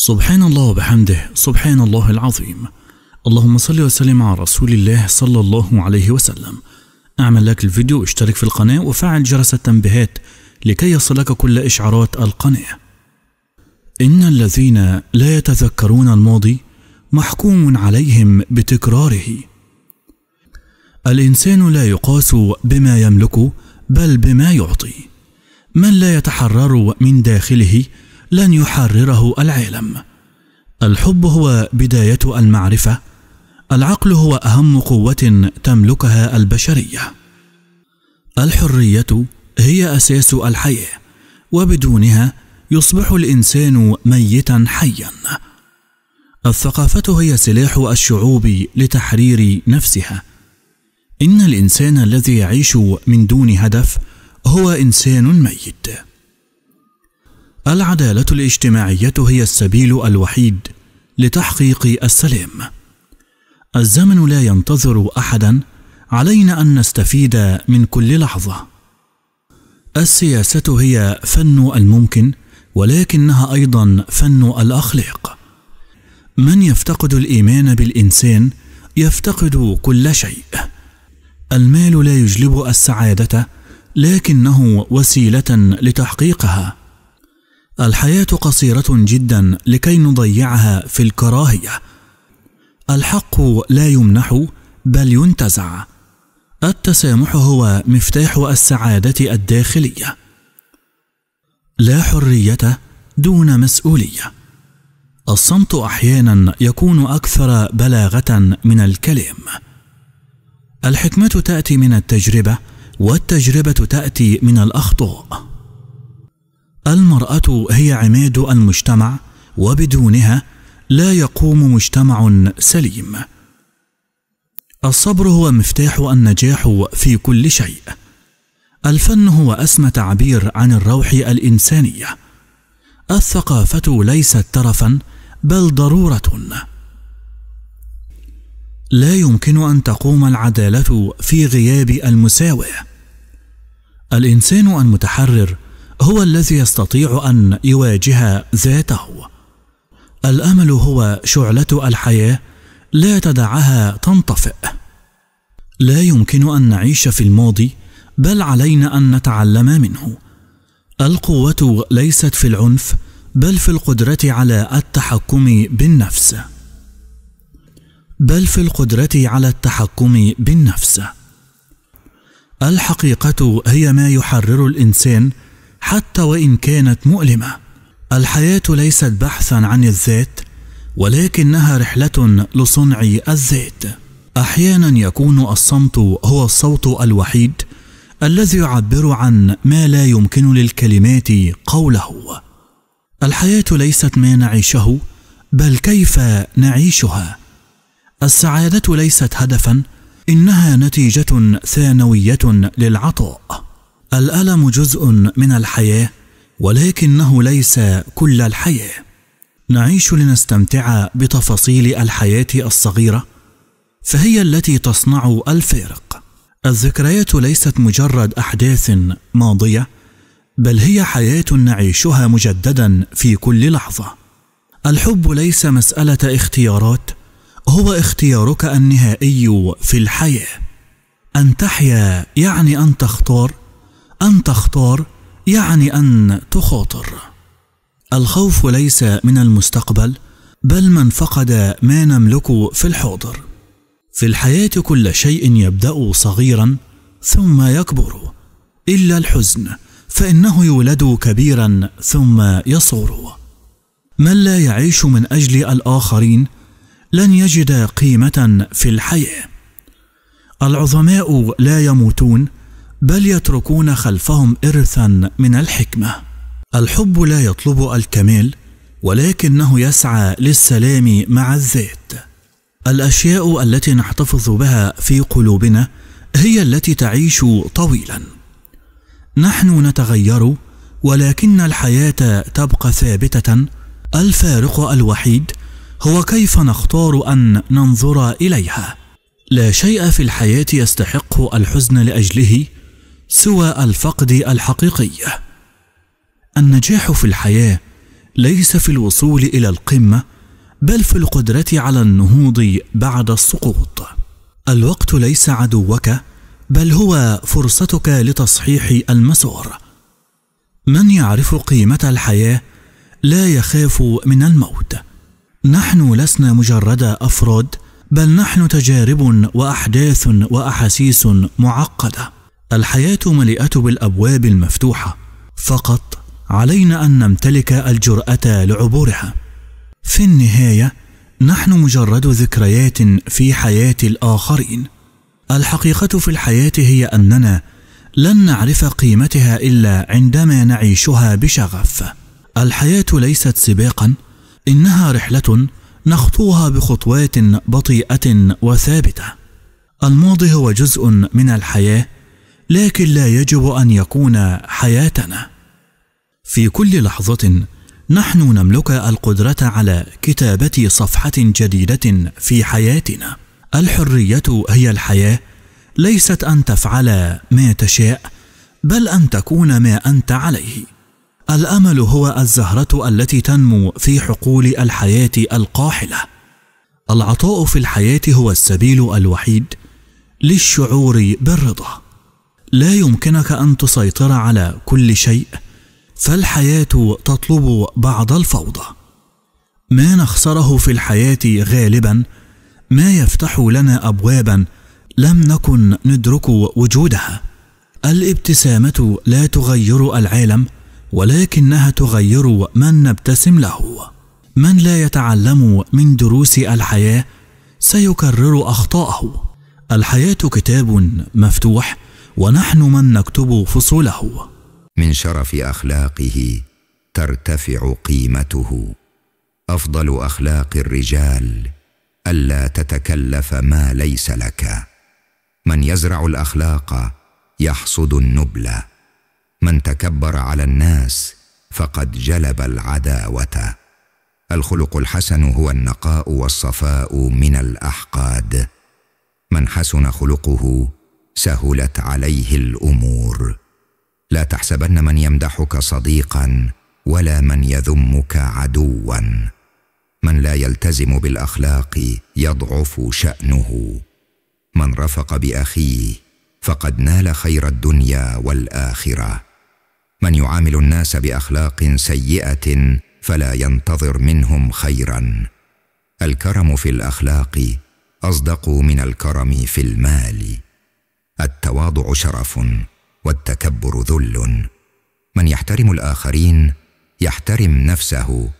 سبحان الله وبحمده سبحان الله العظيم اللهم صل وسلم على رسول الله صلى الله عليه وسلم اعمل لايك الفيديو واشترك في القناة وفعل جرس التنبيهات لكي يصلك كل إشعارات القناة إن الذين لا يتذكرون الماضي محكوم عليهم بتكراره الإنسان لا يقاس بما يملك بل بما يعطي من لا يتحرر من داخله لن يحرره العالم الحب هو بدايه المعرفه العقل هو اهم قوه تملكها البشريه الحريه هي اساس الحياه وبدونها يصبح الانسان ميتا حيا الثقافه هي سلاح الشعوب لتحرير نفسها ان الانسان الذي يعيش من دون هدف هو انسان ميت العدالة الاجتماعية هي السبيل الوحيد لتحقيق السلام. الزمن لا ينتظر أحدا، علينا أن نستفيد من كل لحظة. السياسة هي فن الممكن، ولكنها أيضا فن الأخلاق. من يفتقد الإيمان بالإنسان يفتقد كل شيء. المال لا يجلب السعادة، لكنه وسيلة لتحقيقها. الحياة قصيرة جدا لكي نضيعها في الكراهية. الحق لا يمنح بل ينتزع. التسامح هو مفتاح السعادة الداخلية. لا حرية دون مسؤولية. الصمت أحيانا يكون أكثر بلاغة من الكلام. الحكمة تأتي من التجربة، والتجربة تأتي من الأخطاء. المرأة هي عماد المجتمع وبدونها لا يقوم مجتمع سليم. الصبر هو مفتاح النجاح في كل شيء. الفن هو أسمى تعبير عن الروح الإنسانية. الثقافة ليست ترفا بل ضرورة. لا يمكن أن تقوم العدالة في غياب المساواة. الإنسان المتحرر هو الذي يستطيع أن يواجه ذاته الأمل هو شعلة الحياة لا تدعها تنطفئ لا يمكن أن نعيش في الماضي بل علينا أن نتعلم منه القوة ليست في العنف بل في القدرة على التحكم بالنفس بل في القدرة على التحكم بالنفس الحقيقة هي ما يحرر الإنسان حتى وان كانت مؤلمه الحياه ليست بحثا عن الذات ولكنها رحله لصنع الذات احيانا يكون الصمت هو الصوت الوحيد الذي يعبر عن ما لا يمكن للكلمات قوله الحياه ليست ما نعيشه بل كيف نعيشها السعاده ليست هدفا انها نتيجه ثانويه للعطاء الالم جزء من الحياه ولكنه ليس كل الحياه نعيش لنستمتع بتفاصيل الحياه الصغيره فهي التي تصنع الفارق الذكريات ليست مجرد احداث ماضيه بل هي حياه نعيشها مجددا في كل لحظه الحب ليس مساله اختيارات هو اختيارك النهائي في الحياه ان تحيا يعني ان تختار أن تختار يعني أن تخاطر. الخوف ليس من المستقبل بل من فقد ما نملك في الحاضر. في الحياة كل شيء يبدأ صغيرا ثم يكبر إلا الحزن فإنه يولد كبيرا ثم يصغر. من لا يعيش من أجل الآخرين لن يجد قيمة في الحياة. العظماء لا يموتون بل يتركون خلفهم إرثا من الحكمة الحب لا يطلب الكمال ولكنه يسعى للسلام مع الذات الأشياء التي نحتفظ بها في قلوبنا هي التي تعيش طويلا نحن نتغير ولكن الحياة تبقى ثابتة الفارق الوحيد هو كيف نختار أن ننظر إليها لا شيء في الحياة يستحق الحزن لأجله سوى الفقد الحقيقي النجاح في الحياه ليس في الوصول الى القمه بل في القدره على النهوض بعد السقوط الوقت ليس عدوك بل هو فرصتك لتصحيح المسار من يعرف قيمه الحياه لا يخاف من الموت نحن لسنا مجرد افراد بل نحن تجارب واحداث واحاسيس معقده الحياة مليئة بالأبواب المفتوحة فقط علينا أن نمتلك الجرأة لعبورها في النهاية نحن مجرد ذكريات في حياة الآخرين الحقيقة في الحياة هي أننا لن نعرف قيمتها إلا عندما نعيشها بشغف الحياة ليست سباقا إنها رحلة نخطوها بخطوات بطيئة وثابتة الماضي هو جزء من الحياة لكن لا يجب ان يكون حياتنا في كل لحظه نحن نملك القدره على كتابه صفحه جديده في حياتنا الحريه هي الحياه ليست ان تفعل ما تشاء بل ان تكون ما انت عليه الامل هو الزهره التي تنمو في حقول الحياه القاحله العطاء في الحياه هو السبيل الوحيد للشعور بالرضا لا يمكنك ان تسيطر على كل شيء فالحياه تطلب بعض الفوضى ما نخسره في الحياه غالبا ما يفتح لنا ابوابا لم نكن ندرك وجودها الابتسامه لا تغير العالم ولكنها تغير من نبتسم له من لا يتعلم من دروس الحياه سيكرر اخطاءه الحياه كتاب مفتوح ونحن من نكتب فصوله من شرف اخلاقه ترتفع قيمته افضل اخلاق الرجال الا تتكلف ما ليس لك من يزرع الاخلاق يحصد النبل من تكبر على الناس فقد جلب العداوه الخلق الحسن هو النقاء والصفاء من الاحقاد من حسن خلقه سهلت عليه الامور لا تحسبن من يمدحك صديقا ولا من يذمك عدوا من لا يلتزم بالاخلاق يضعف شانه من رفق باخيه فقد نال خير الدنيا والاخره من يعامل الناس باخلاق سيئه فلا ينتظر منهم خيرا الكرم في الاخلاق اصدق من الكرم في المال التواضع شرف والتكبر ذل من يحترم الاخرين يحترم نفسه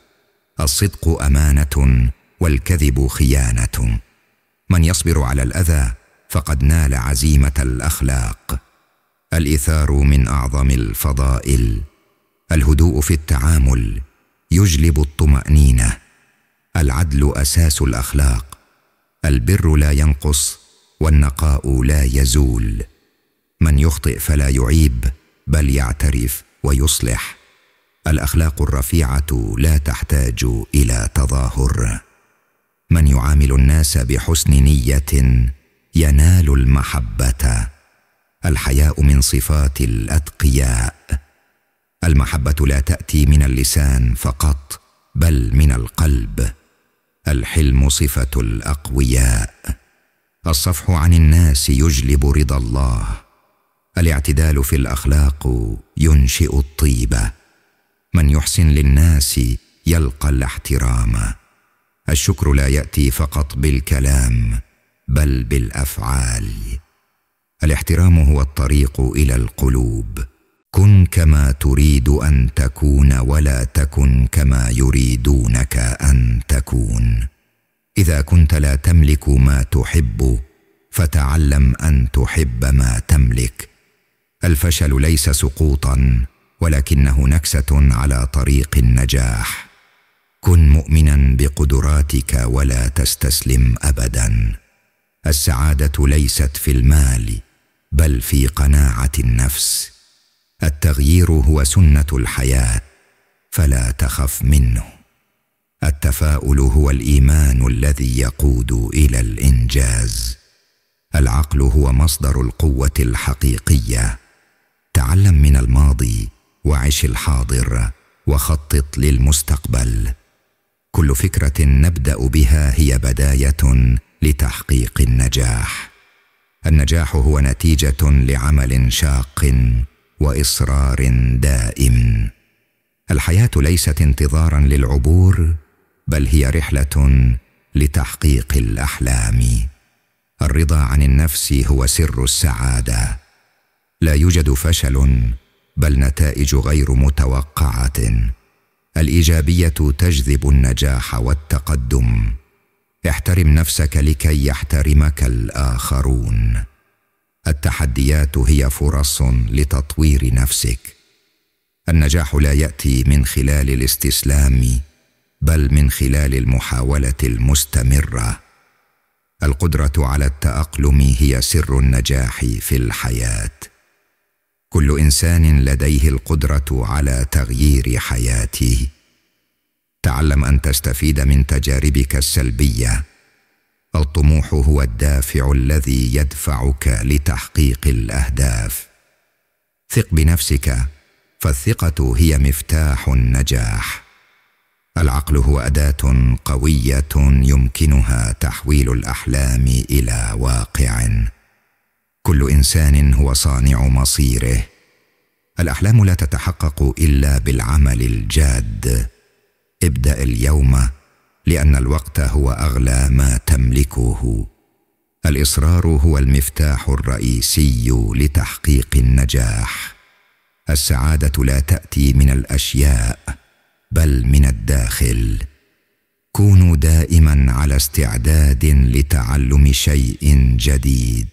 الصدق امانه والكذب خيانه من يصبر على الاذى فقد نال عزيمه الاخلاق الايثار من اعظم الفضائل الهدوء في التعامل يجلب الطمانينه العدل اساس الاخلاق البر لا ينقص والنقاء لا يزول من يخطئ فلا يعيب بل يعترف ويصلح الاخلاق الرفيعه لا تحتاج الى تظاهر من يعامل الناس بحسن نيه ينال المحبه الحياء من صفات الاتقياء المحبه لا تاتي من اللسان فقط بل من القلب الحلم صفه الاقوياء الصفح عن الناس يجلب رضا الله الاعتدال في الاخلاق ينشئ الطيبه من يحسن للناس يلقى الاحترام الشكر لا ياتي فقط بالكلام بل بالافعال الاحترام هو الطريق الى القلوب كن كما تريد ان تكون ولا تكن كما يريدونك ان تكون اذا كنت لا تملك ما تحب فتعلم ان تحب ما تملك الفشل ليس سقوطا ولكنه نكسه على طريق النجاح كن مؤمنا بقدراتك ولا تستسلم ابدا السعاده ليست في المال بل في قناعه النفس التغيير هو سنه الحياه فلا تخف منه التفاؤل هو الايمان الذي يقود الى الانجاز العقل هو مصدر القوه الحقيقيه تعلم من الماضي وعش الحاضر وخطط للمستقبل كل فكره نبدا بها هي بدايه لتحقيق النجاح النجاح هو نتيجه لعمل شاق واصرار دائم الحياه ليست انتظارا للعبور بل هي رحله لتحقيق الاحلام الرضا عن النفس هو سر السعاده لا يوجد فشل بل نتائج غير متوقعه الايجابيه تجذب النجاح والتقدم احترم نفسك لكي يحترمك الاخرون التحديات هي فرص لتطوير نفسك النجاح لا ياتي من خلال الاستسلام بل من خلال المحاوله المستمره القدره على التاقلم هي سر النجاح في الحياه كل انسان لديه القدره على تغيير حياته تعلم ان تستفيد من تجاربك السلبيه الطموح هو الدافع الذي يدفعك لتحقيق الاهداف ثق بنفسك فالثقه هي مفتاح النجاح العقل هو اداه قويه يمكنها تحويل الاحلام الى واقع كل انسان هو صانع مصيره الاحلام لا تتحقق الا بالعمل الجاد ابدا اليوم لان الوقت هو اغلى ما تملكه الاصرار هو المفتاح الرئيسي لتحقيق النجاح السعاده لا تاتي من الاشياء بل من الداخل كونوا دائما على استعداد لتعلم شيء جديد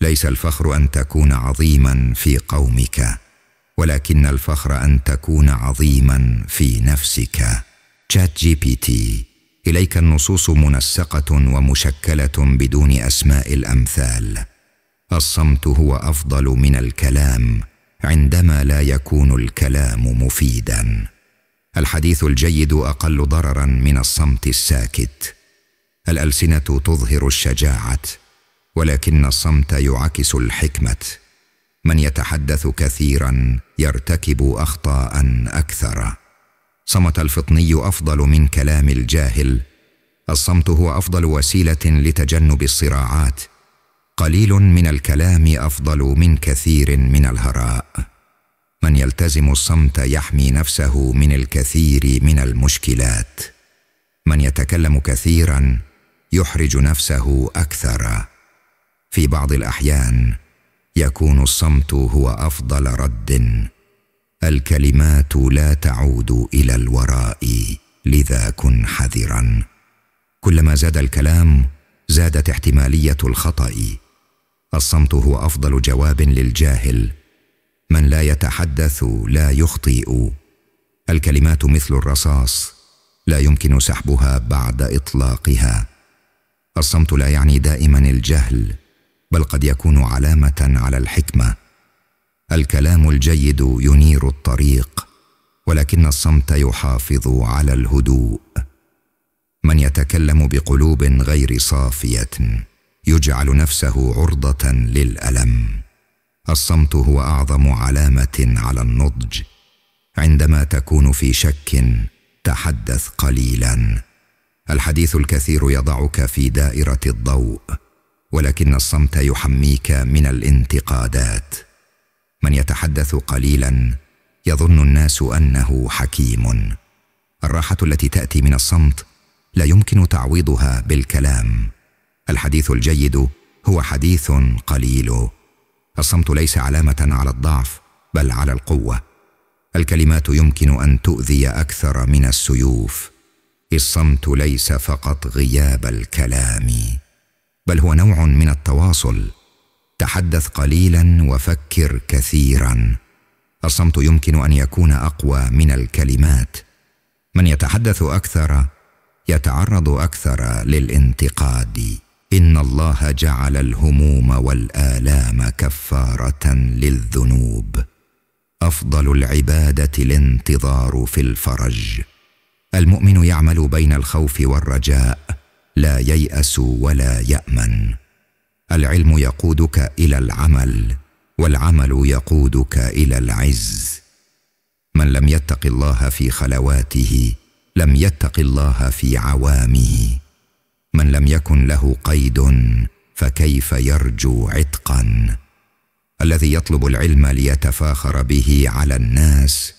ليس الفخر ان تكون عظيما في قومك ولكن الفخر ان تكون عظيما في نفسك تشات جي بي تي اليك النصوص منسقه ومشكله بدون اسماء الامثال الصمت هو افضل من الكلام عندما لا يكون الكلام مفيدا الحديث الجيد اقل ضررا من الصمت الساكت الالسنه تظهر الشجاعه ولكن الصمت يعكس الحكمه من يتحدث كثيرا يرتكب اخطاء اكثر صمت الفطني افضل من كلام الجاهل الصمت هو افضل وسيله لتجنب الصراعات قليل من الكلام افضل من كثير من الهراء من يلتزم الصمت يحمي نفسه من الكثير من المشكلات من يتكلم كثيرا يحرج نفسه اكثر في بعض الاحيان يكون الصمت هو افضل رد الكلمات لا تعود الى الوراء لذا كن حذرا كلما زاد الكلام زادت احتماليه الخطا الصمت هو افضل جواب للجاهل من لا يتحدث لا يخطئ الكلمات مثل الرصاص لا يمكن سحبها بعد اطلاقها الصمت لا يعني دائما الجهل بل قد يكون علامه على الحكمه الكلام الجيد ينير الطريق ولكن الصمت يحافظ على الهدوء من يتكلم بقلوب غير صافيه يجعل نفسه عرضه للالم الصمت هو اعظم علامه على النضج عندما تكون في شك تحدث قليلا الحديث الكثير يضعك في دائره الضوء ولكن الصمت يحميك من الانتقادات من يتحدث قليلا يظن الناس انه حكيم الراحه التي تاتي من الصمت لا يمكن تعويضها بالكلام الحديث الجيد هو حديث قليل الصمت ليس علامه على الضعف بل على القوه الكلمات يمكن ان تؤذي اكثر من السيوف الصمت ليس فقط غياب الكلام بل هو نوع من التواصل تحدث قليلا وفكر كثيرا الصمت يمكن ان يكون اقوى من الكلمات من يتحدث اكثر يتعرض اكثر للانتقاد ان الله جعل الهموم والالام كفاره للذنوب افضل العباده الانتظار في الفرج المؤمن يعمل بين الخوف والرجاء لا يياس ولا يامن العلم يقودك الى العمل والعمل يقودك الى العز من لم يتق الله في خلواته لم يتق الله في عوامه من لم يكن له قيد فكيف يرجو عتقا الذي يطلب العلم ليتفاخر به على الناس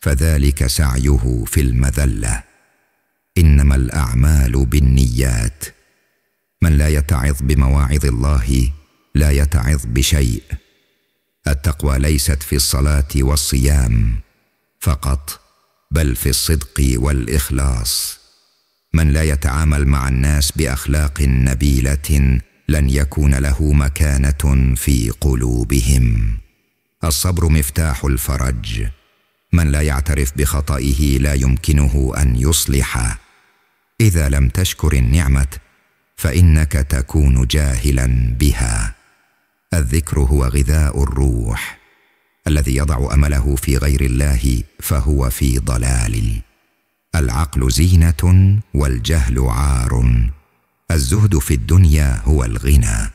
فذلك سعيه في المذله انما الاعمال بالنيات من لا يتعظ بمواعظ الله لا يتعظ بشيء التقوى ليست في الصلاه والصيام فقط بل في الصدق والاخلاص من لا يتعامل مع الناس باخلاق نبيله لن يكون له مكانه في قلوبهم الصبر مفتاح الفرج من لا يعترف بخطئه لا يمكنه ان يصلح اذا لم تشكر النعمه فانك تكون جاهلا بها الذكر هو غذاء الروح الذي يضع امله في غير الله فهو في ضلال العقل زينه والجهل عار الزهد في الدنيا هو الغنى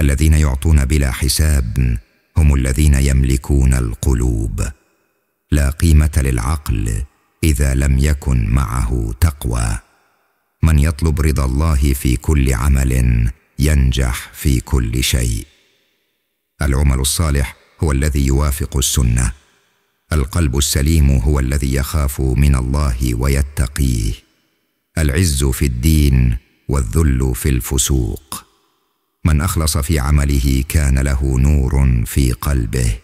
الذين يعطون بلا حساب هم الذين يملكون القلوب لا قيمه للعقل اذا لم يكن معه تقوى من يطلب رضا الله في كل عمل ينجح في كل شيء العمل الصالح هو الذي يوافق السنه القلب السليم هو الذي يخاف من الله ويتقيه العز في الدين والذل في الفسوق من اخلص في عمله كان له نور في قلبه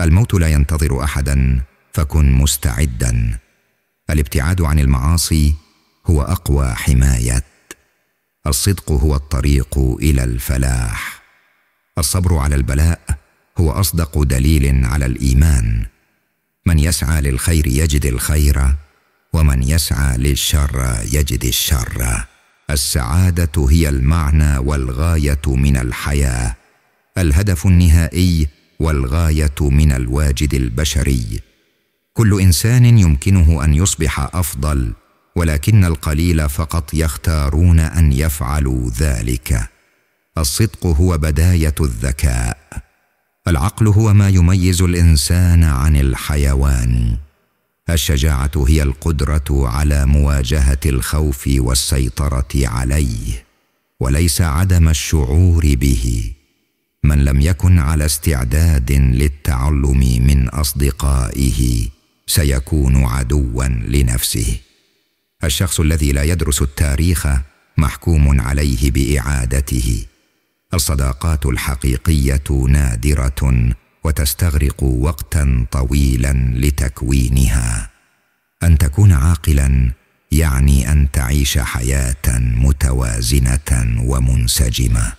الموت لا ينتظر احدا فكن مستعدا الابتعاد عن المعاصي هو اقوى حمايه الصدق هو الطريق الى الفلاح الصبر على البلاء هو اصدق دليل على الايمان من يسعى للخير يجد الخير ومن يسعى للشر يجد الشر السعاده هي المعنى والغايه من الحياه الهدف النهائي والغايه من الواجد البشري كل انسان يمكنه ان يصبح افضل ولكن القليل فقط يختارون ان يفعلوا ذلك الصدق هو بدايه الذكاء العقل هو ما يميز الانسان عن الحيوان الشجاعه هي القدره على مواجهه الخوف والسيطره عليه وليس عدم الشعور به من لم يكن على استعداد للتعلم من اصدقائه سيكون عدوا لنفسه الشخص الذي لا يدرس التاريخ محكوم عليه باعادته الصداقات الحقيقيه نادره وتستغرق وقتا طويلا لتكوينها ان تكون عاقلا يعني ان تعيش حياه متوازنه ومنسجمه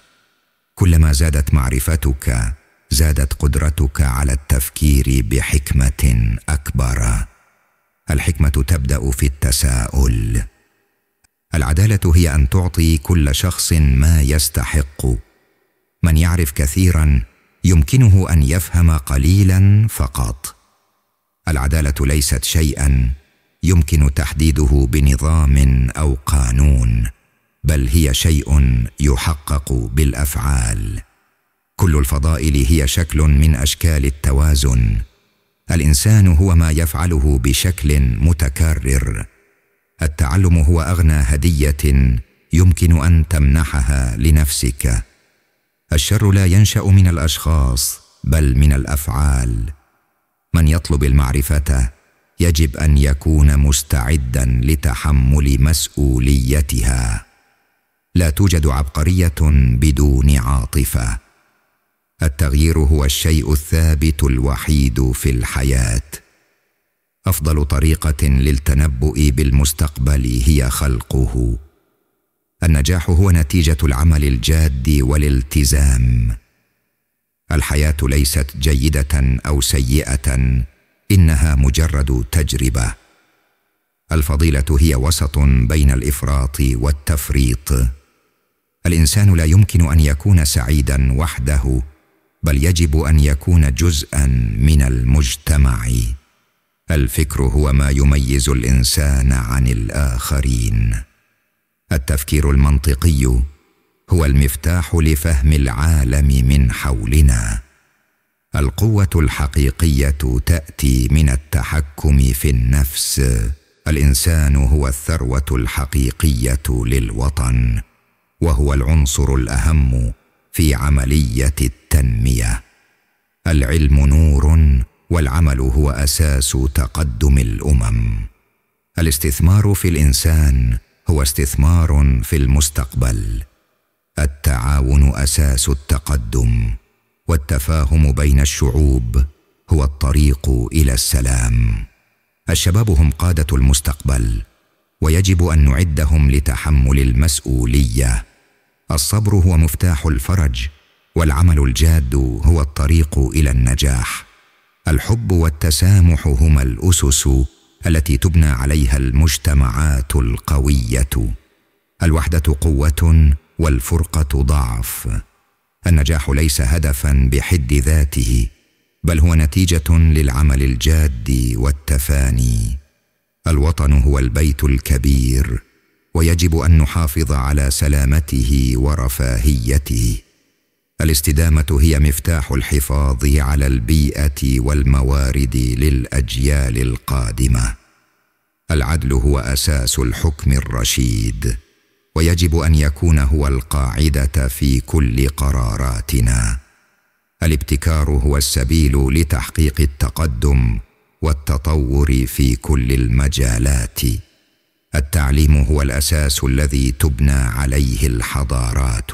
كلما زادت معرفتك زادت قدرتك على التفكير بحكمه اكبر الحكمه تبدا في التساؤل العداله هي ان تعطي كل شخص ما يستحق من يعرف كثيرا يمكنه ان يفهم قليلا فقط العداله ليست شيئا يمكن تحديده بنظام او قانون بل هي شيء يحقق بالافعال كل الفضائل هي شكل من اشكال التوازن الانسان هو ما يفعله بشكل متكرر التعلم هو اغنى هديه يمكن ان تمنحها لنفسك الشر لا ينشا من الاشخاص بل من الافعال من يطلب المعرفه يجب ان يكون مستعدا لتحمل مسؤوليتها لا توجد عبقريه بدون عاطفه التغيير هو الشيء الثابت الوحيد في الحياه افضل طريقه للتنبؤ بالمستقبل هي خلقه النجاح هو نتيجه العمل الجاد والالتزام الحياه ليست جيده او سيئه انها مجرد تجربه الفضيله هي وسط بين الافراط والتفريط الانسان لا يمكن ان يكون سعيدا وحده بل يجب ان يكون جزءا من المجتمع الفكر هو ما يميز الانسان عن الاخرين التفكير المنطقي هو المفتاح لفهم العالم من حولنا القوه الحقيقيه تاتي من التحكم في النفس الانسان هو الثروه الحقيقيه للوطن وهو العنصر الاهم في عمليه التنميه العلم نور والعمل هو اساس تقدم الامم الاستثمار في الانسان هو استثمار في المستقبل التعاون اساس التقدم والتفاهم بين الشعوب هو الطريق الى السلام الشباب هم قاده المستقبل ويجب ان نعدهم لتحمل المسؤوليه الصبر هو مفتاح الفرج والعمل الجاد هو الطريق الى النجاح الحب والتسامح هما الاسس التي تبنى عليها المجتمعات القويه الوحده قوه والفرقه ضعف النجاح ليس هدفا بحد ذاته بل هو نتيجه للعمل الجاد والتفاني الوطن هو البيت الكبير ويجب ان نحافظ على سلامته ورفاهيته الاستدامة هي مفتاح الحفاظ على البيئة والموارد للأجيال القادمة العدل هو أساس الحكم الرشيد ويجب أن يكون هو القاعدة في كل قراراتنا الابتكار هو السبيل لتحقيق التقدم والتطور في كل المجالات التعليم هو الأساس الذي تبنى عليه الحضارات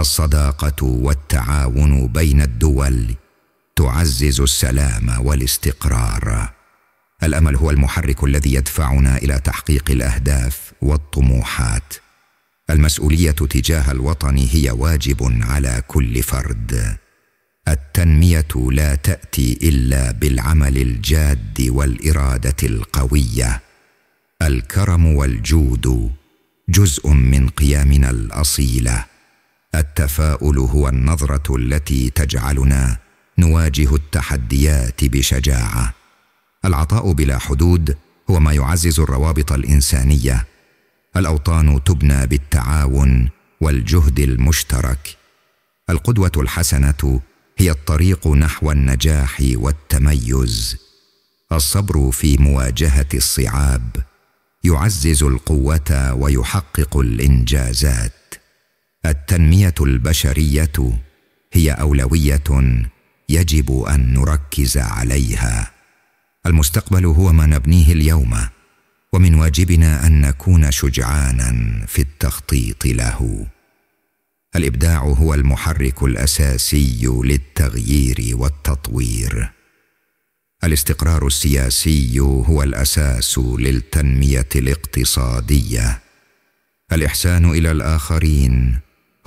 الصداقه والتعاون بين الدول تعزز السلام والاستقرار الامل هو المحرك الذي يدفعنا الى تحقيق الاهداف والطموحات المسؤوليه تجاه الوطن هي واجب على كل فرد التنميه لا تاتي الا بالعمل الجاد والاراده القويه الكرم والجود جزء من قيامنا الاصيله التفاؤل هو النظره التي تجعلنا نواجه التحديات بشجاعه العطاء بلا حدود هو ما يعزز الروابط الانسانيه الاوطان تبنى بالتعاون والجهد المشترك القدوه الحسنه هي الطريق نحو النجاح والتميز الصبر في مواجهه الصعاب يعزز القوه ويحقق الانجازات التنميه البشريه هي اولويه يجب ان نركز عليها المستقبل هو ما نبنيه اليوم ومن واجبنا ان نكون شجعانا في التخطيط له الابداع هو المحرك الاساسي للتغيير والتطوير الاستقرار السياسي هو الاساس للتنميه الاقتصاديه الاحسان الى الاخرين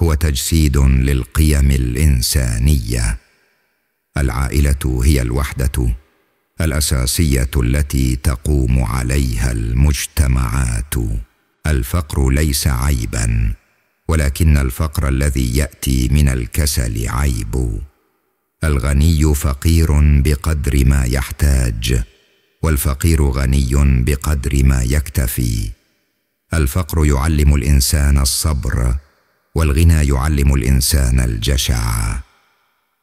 هو تجسيد للقيم الانسانيه العائله هي الوحده الاساسيه التي تقوم عليها المجتمعات الفقر ليس عيبا ولكن الفقر الذي ياتي من الكسل عيب الغني فقير بقدر ما يحتاج والفقير غني بقدر ما يكتفي الفقر يعلم الانسان الصبر والغنى يعلم الانسان الجشع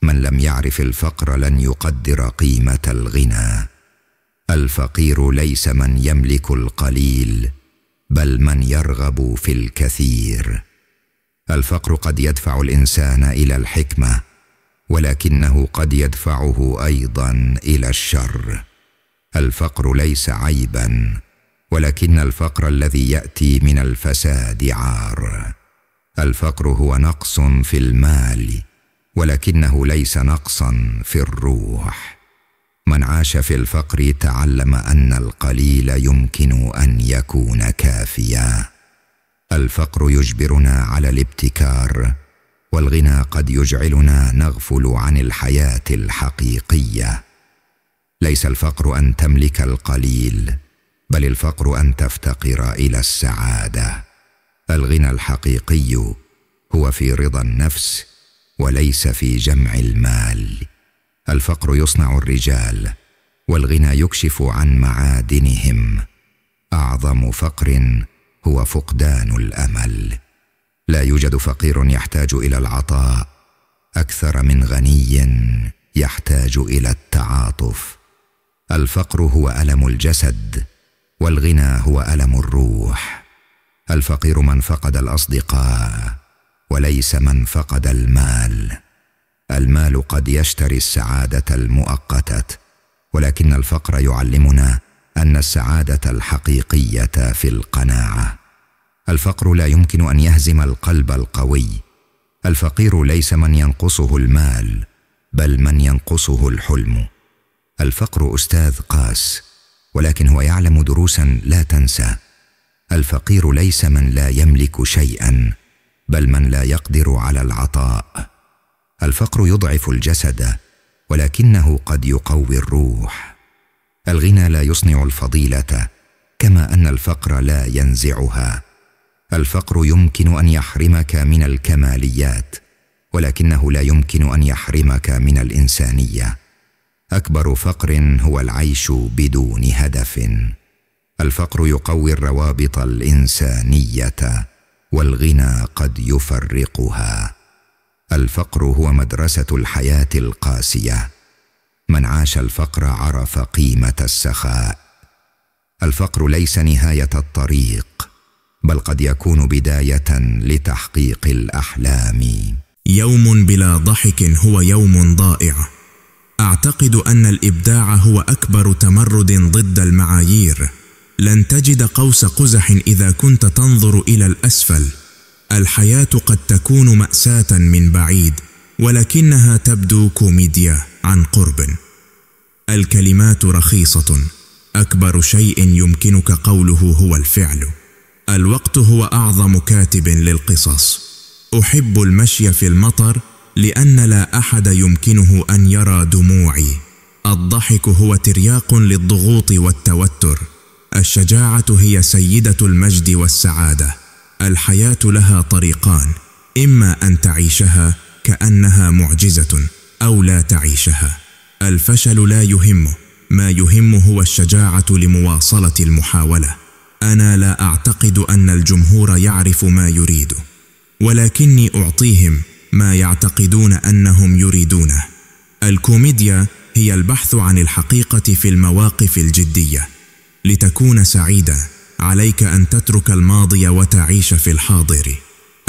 من لم يعرف الفقر لن يقدر قيمه الغنى الفقير ليس من يملك القليل بل من يرغب في الكثير الفقر قد يدفع الانسان الى الحكمه ولكنه قد يدفعه ايضا الى الشر الفقر ليس عيبا ولكن الفقر الذي ياتي من الفساد عار الفقر هو نقص في المال ولكنه ليس نقصا في الروح من عاش في الفقر تعلم ان القليل يمكن ان يكون كافيا الفقر يجبرنا على الابتكار والغنى قد يجعلنا نغفل عن الحياه الحقيقيه ليس الفقر ان تملك القليل بل الفقر ان تفتقر الى السعاده الغنى الحقيقي هو في رضا النفس وليس في جمع المال الفقر يصنع الرجال والغنى يكشف عن معادنهم اعظم فقر هو فقدان الامل لا يوجد فقير يحتاج الى العطاء اكثر من غني يحتاج الى التعاطف الفقر هو الم الجسد والغنى هو الم الروح الفقير من فقد الأصدقاء وليس من فقد المال المال قد يشتري السعادة المؤقتة ولكن الفقر يعلمنا أن السعادة الحقيقية في القناعة الفقر لا يمكن أن يهزم القلب القوي الفقير ليس من ينقصه المال بل من ينقصه الحلم الفقر أستاذ قاس ولكن هو يعلم دروسا لا تنسى الفقير ليس من لا يملك شيئا بل من لا يقدر على العطاء الفقر يضعف الجسد ولكنه قد يقوي الروح الغنى لا يصنع الفضيله كما ان الفقر لا ينزعها الفقر يمكن ان يحرمك من الكماليات ولكنه لا يمكن ان يحرمك من الانسانيه اكبر فقر هو العيش بدون هدف الفقر يقوي الروابط الانسانيه والغنى قد يفرقها الفقر هو مدرسه الحياه القاسيه من عاش الفقر عرف قيمه السخاء الفقر ليس نهايه الطريق بل قد يكون بدايه لتحقيق الاحلام يوم بلا ضحك هو يوم ضائع اعتقد ان الابداع هو اكبر تمرد ضد المعايير لن تجد قوس قزح إذا كنت تنظر إلى الأسفل الحياة قد تكون مأساة من بعيد ولكنها تبدو كوميديا عن قرب الكلمات رخيصة أكبر شيء يمكنك قوله هو الفعل الوقت هو أعظم كاتب للقصص أحب المشي في المطر لأن لا أحد يمكنه أن يرى دموعي الضحك هو ترياق للضغوط والتوتر الشجاعه هي سيده المجد والسعاده الحياه لها طريقان اما ان تعيشها كانها معجزه او لا تعيشها الفشل لا يهمه ما يهم هو الشجاعه لمواصله المحاوله انا لا اعتقد ان الجمهور يعرف ما يريد ولكني اعطيهم ما يعتقدون انهم يريدونه الكوميديا هي البحث عن الحقيقه في المواقف الجديه لتكون سعيدا عليك ان تترك الماضي وتعيش في الحاضر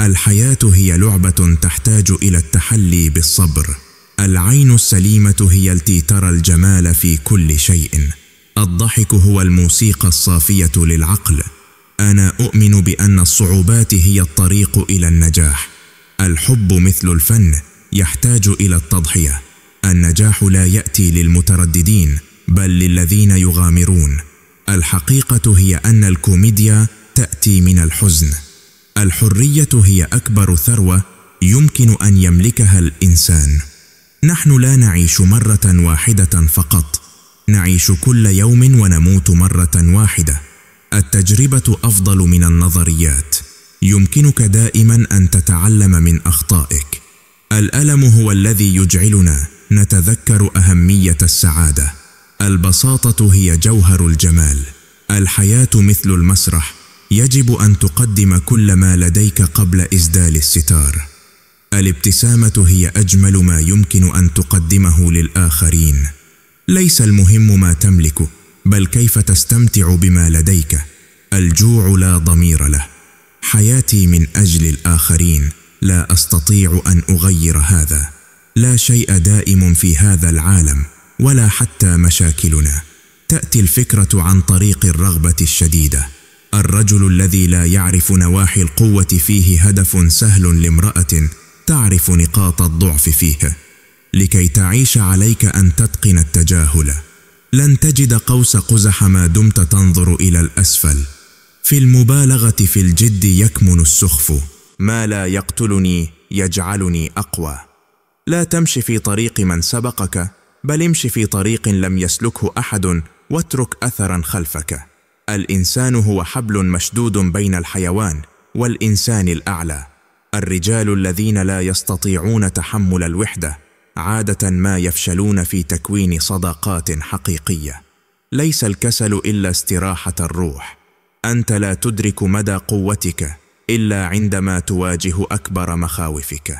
الحياه هي لعبه تحتاج الى التحلي بالصبر العين السليمه هي التي ترى الجمال في كل شيء الضحك هو الموسيقى الصافيه للعقل انا اؤمن بان الصعوبات هي الطريق الى النجاح الحب مثل الفن يحتاج الى التضحيه النجاح لا ياتي للمترددين بل للذين يغامرون الحقيقه هي ان الكوميديا تاتي من الحزن الحريه هي اكبر ثروه يمكن ان يملكها الانسان نحن لا نعيش مره واحده فقط نعيش كل يوم ونموت مره واحده التجربه افضل من النظريات يمكنك دائما ان تتعلم من اخطائك الالم هو الذي يجعلنا نتذكر اهميه السعاده البساطة هي جوهر الجمال. الحياة مثل المسرح، يجب أن تقدم كل ما لديك قبل إسدال الستار. الابتسامة هي أجمل ما يمكن أن تقدمه للآخرين. ليس المهم ما تملك، بل كيف تستمتع بما لديك. الجوع لا ضمير له. حياتي من أجل الآخرين، لا أستطيع أن أغير هذا. لا شيء دائم في هذا العالم. ولا حتى مشاكلنا تاتي الفكره عن طريق الرغبه الشديده الرجل الذي لا يعرف نواحي القوه فيه هدف سهل لامراه تعرف نقاط الضعف فيه لكي تعيش عليك ان تتقن التجاهل لن تجد قوس قزح ما دمت تنظر الى الاسفل في المبالغه في الجد يكمن السخف ما لا يقتلني يجعلني اقوى لا تمش في طريق من سبقك بل امش في طريق لم يسلكه احد واترك اثرا خلفك الانسان هو حبل مشدود بين الحيوان والانسان الاعلى الرجال الذين لا يستطيعون تحمل الوحده عاده ما يفشلون في تكوين صداقات حقيقيه ليس الكسل الا استراحه الروح انت لا تدرك مدى قوتك الا عندما تواجه اكبر مخاوفك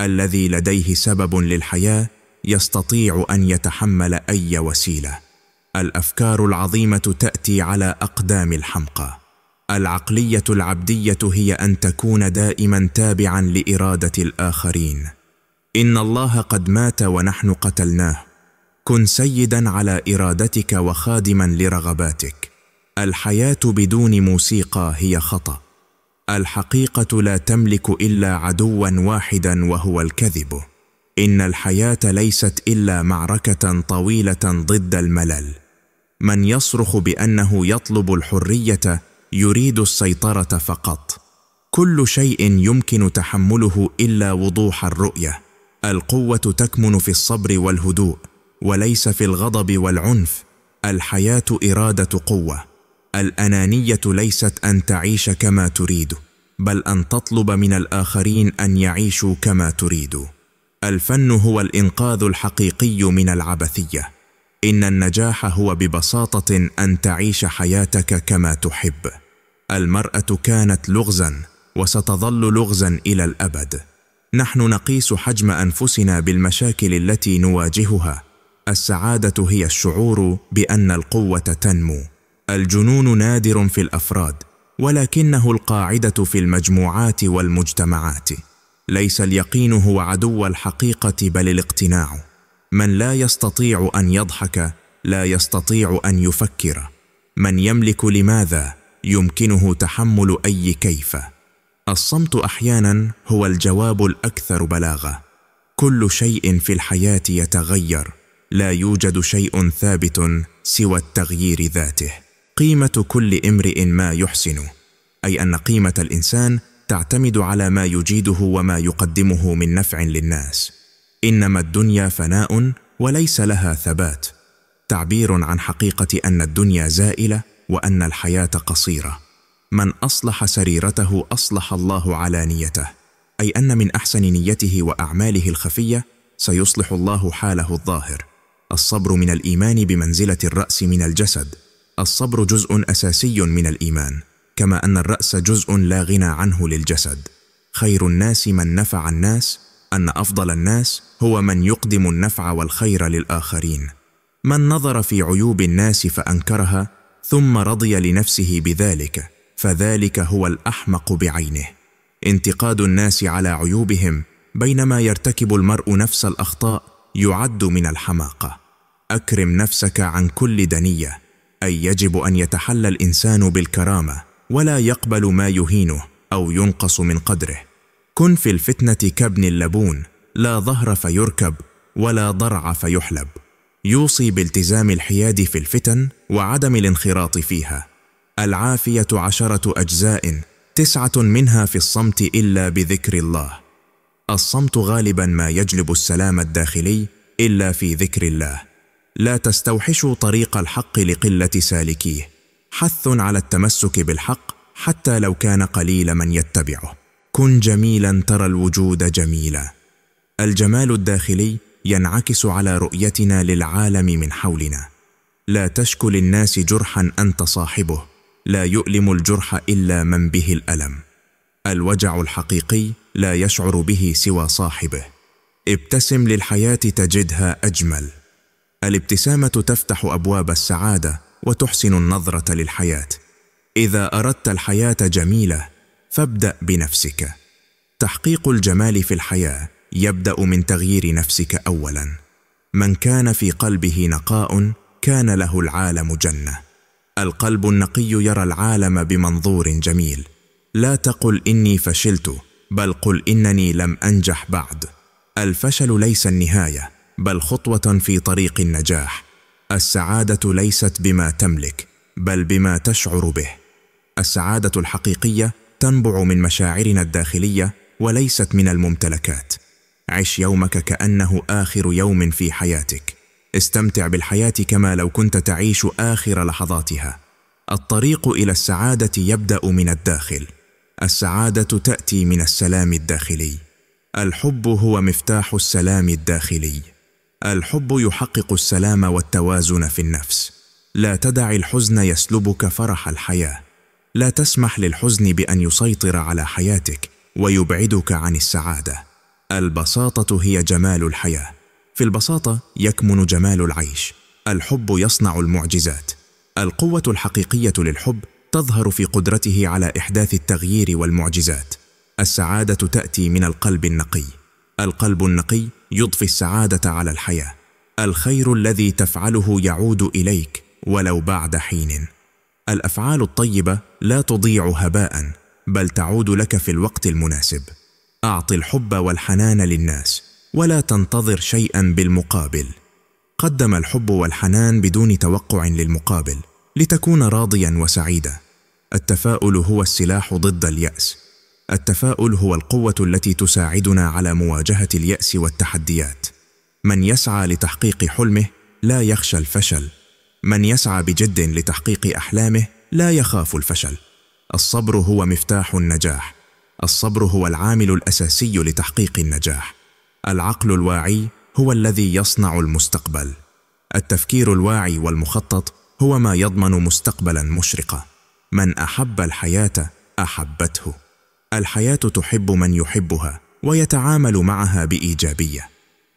الذي لديه سبب للحياه يستطيع ان يتحمل اي وسيله الافكار العظيمه تاتي على اقدام الحمقى العقليه العبديه هي ان تكون دائما تابعا لاراده الاخرين ان الله قد مات ونحن قتلناه كن سيدا على ارادتك وخادما لرغباتك الحياه بدون موسيقى هي خطا الحقيقه لا تملك الا عدوا واحدا وهو الكذب ان الحياه ليست الا معركه طويله ضد الملل من يصرخ بانه يطلب الحريه يريد السيطره فقط كل شيء يمكن تحمله الا وضوح الرؤيه القوه تكمن في الصبر والهدوء وليس في الغضب والعنف الحياه اراده قوه الانانيه ليست ان تعيش كما تريد بل ان تطلب من الاخرين ان يعيشوا كما تريد الفن هو الانقاذ الحقيقي من العبثيه ان النجاح هو ببساطه ان تعيش حياتك كما تحب المراه كانت لغزا وستظل لغزا الى الابد نحن نقيس حجم انفسنا بالمشاكل التي نواجهها السعاده هي الشعور بان القوه تنمو الجنون نادر في الافراد ولكنه القاعده في المجموعات والمجتمعات ليس اليقين هو عدو الحقيقه بل الاقتناع من لا يستطيع ان يضحك لا يستطيع ان يفكر من يملك لماذا يمكنه تحمل اي كيف الصمت احيانا هو الجواب الاكثر بلاغه كل شيء في الحياه يتغير لا يوجد شيء ثابت سوى التغيير ذاته قيمه كل امرئ ما يحسن اي ان قيمه الانسان تعتمد على ما يجيده وما يقدمه من نفع للناس انما الدنيا فناء وليس لها ثبات تعبير عن حقيقه ان الدنيا زائله وان الحياه قصيره من اصلح سريرته اصلح الله علانيته اي ان من احسن نيته واعماله الخفيه سيصلح الله حاله الظاهر الصبر من الايمان بمنزله الراس من الجسد الصبر جزء اساسي من الايمان كما أن الرأس جزء لا غنى عنه للجسد خير الناس من نفع الناس أن أفضل الناس هو من يقدم النفع والخير للآخرين من نظر في عيوب الناس فأنكرها ثم رضي لنفسه بذلك فذلك هو الأحمق بعينه انتقاد الناس على عيوبهم بينما يرتكب المرء نفس الأخطاء يعد من الحماقة أكرم نفسك عن كل دنية أي يجب أن يتحلى الإنسان بالكرامة ولا يقبل ما يهينه او ينقص من قدره كن في الفتنه كابن اللبون لا ظهر فيركب ولا ضرع فيحلب يوصي بالتزام الحياد في الفتن وعدم الانخراط فيها العافيه عشره اجزاء تسعه منها في الصمت الا بذكر الله الصمت غالبا ما يجلب السلام الداخلي الا في ذكر الله لا تستوحشوا طريق الحق لقله سالكيه حث على التمسك بالحق حتى لو كان قليل من يتبعه كن جميلا ترى الوجود جميلا الجمال الداخلي ينعكس على رؤيتنا للعالم من حولنا لا تشكو للناس جرحا انت صاحبه لا يؤلم الجرح الا من به الالم الوجع الحقيقي لا يشعر به سوى صاحبه ابتسم للحياه تجدها اجمل الابتسامه تفتح ابواب السعاده وتحسن النظره للحياه اذا اردت الحياه جميله فابدا بنفسك تحقيق الجمال في الحياه يبدا من تغيير نفسك اولا من كان في قلبه نقاء كان له العالم جنه القلب النقي يرى العالم بمنظور جميل لا تقل اني فشلت بل قل انني لم انجح بعد الفشل ليس النهايه بل خطوه في طريق النجاح السعاده ليست بما تملك بل بما تشعر به السعاده الحقيقيه تنبع من مشاعرنا الداخليه وليست من الممتلكات عش يومك كانه اخر يوم في حياتك استمتع بالحياه كما لو كنت تعيش اخر لحظاتها الطريق الى السعاده يبدا من الداخل السعاده تاتي من السلام الداخلي الحب هو مفتاح السلام الداخلي الحب يحقق السلام والتوازن في النفس لا تدع الحزن يسلبك فرح الحياه لا تسمح للحزن بان يسيطر على حياتك ويبعدك عن السعاده البساطه هي جمال الحياه في البساطه يكمن جمال العيش الحب يصنع المعجزات القوه الحقيقيه للحب تظهر في قدرته على احداث التغيير والمعجزات السعاده تاتي من القلب النقي القلب النقي يضفي السعاده على الحياه الخير الذي تفعله يعود اليك ولو بعد حين الافعال الطيبه لا تضيع هباء بل تعود لك في الوقت المناسب اعط الحب والحنان للناس ولا تنتظر شيئا بالمقابل قدم الحب والحنان بدون توقع للمقابل لتكون راضيا وسعيدا التفاؤل هو السلاح ضد الياس التفاؤل هو القوة التي تساعدنا على مواجهة اليأس والتحديات. من يسعى لتحقيق حلمه لا يخشى الفشل. من يسعى بجد لتحقيق أحلامه لا يخاف الفشل. الصبر هو مفتاح النجاح. الصبر هو العامل الأساسي لتحقيق النجاح. العقل الواعي هو الذي يصنع المستقبل. التفكير الواعي والمخطط هو ما يضمن مستقبلا مشرقا. من أحب الحياة أحبته. الحياه تحب من يحبها ويتعامل معها بايجابيه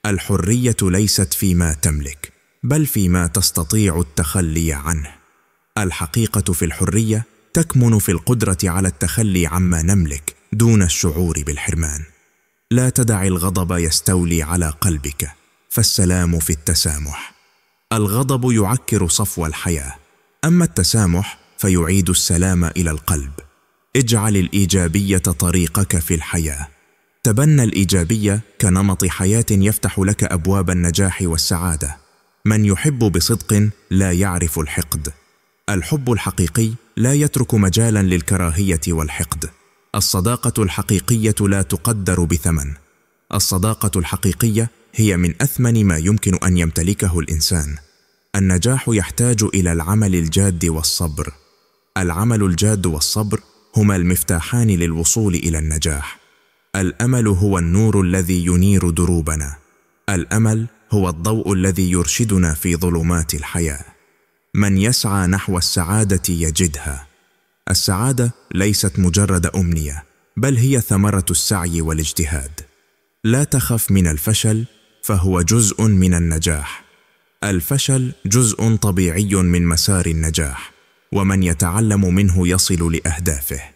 الحريه ليست فيما تملك بل فيما تستطيع التخلي عنه الحقيقه في الحريه تكمن في القدره على التخلي عما نملك دون الشعور بالحرمان لا تدع الغضب يستولي على قلبك فالسلام في التسامح الغضب يعكر صفو الحياه اما التسامح فيعيد السلام الى القلب اجعل الايجابيه طريقك في الحياه تبنى الايجابيه كنمط حياه يفتح لك ابواب النجاح والسعاده من يحب بصدق لا يعرف الحقد الحب الحقيقي لا يترك مجالا للكراهيه والحقد الصداقه الحقيقيه لا تقدر بثمن الصداقه الحقيقيه هي من اثمن ما يمكن ان يمتلكه الانسان النجاح يحتاج الى العمل الجاد والصبر العمل الجاد والصبر هما المفتاحان للوصول الى النجاح الامل هو النور الذي ينير دروبنا الامل هو الضوء الذي يرشدنا في ظلمات الحياه من يسعى نحو السعاده يجدها السعاده ليست مجرد امنيه بل هي ثمره السعي والاجتهاد لا تخف من الفشل فهو جزء من النجاح الفشل جزء طبيعي من مسار النجاح ومن يتعلم منه يصل لاهدافه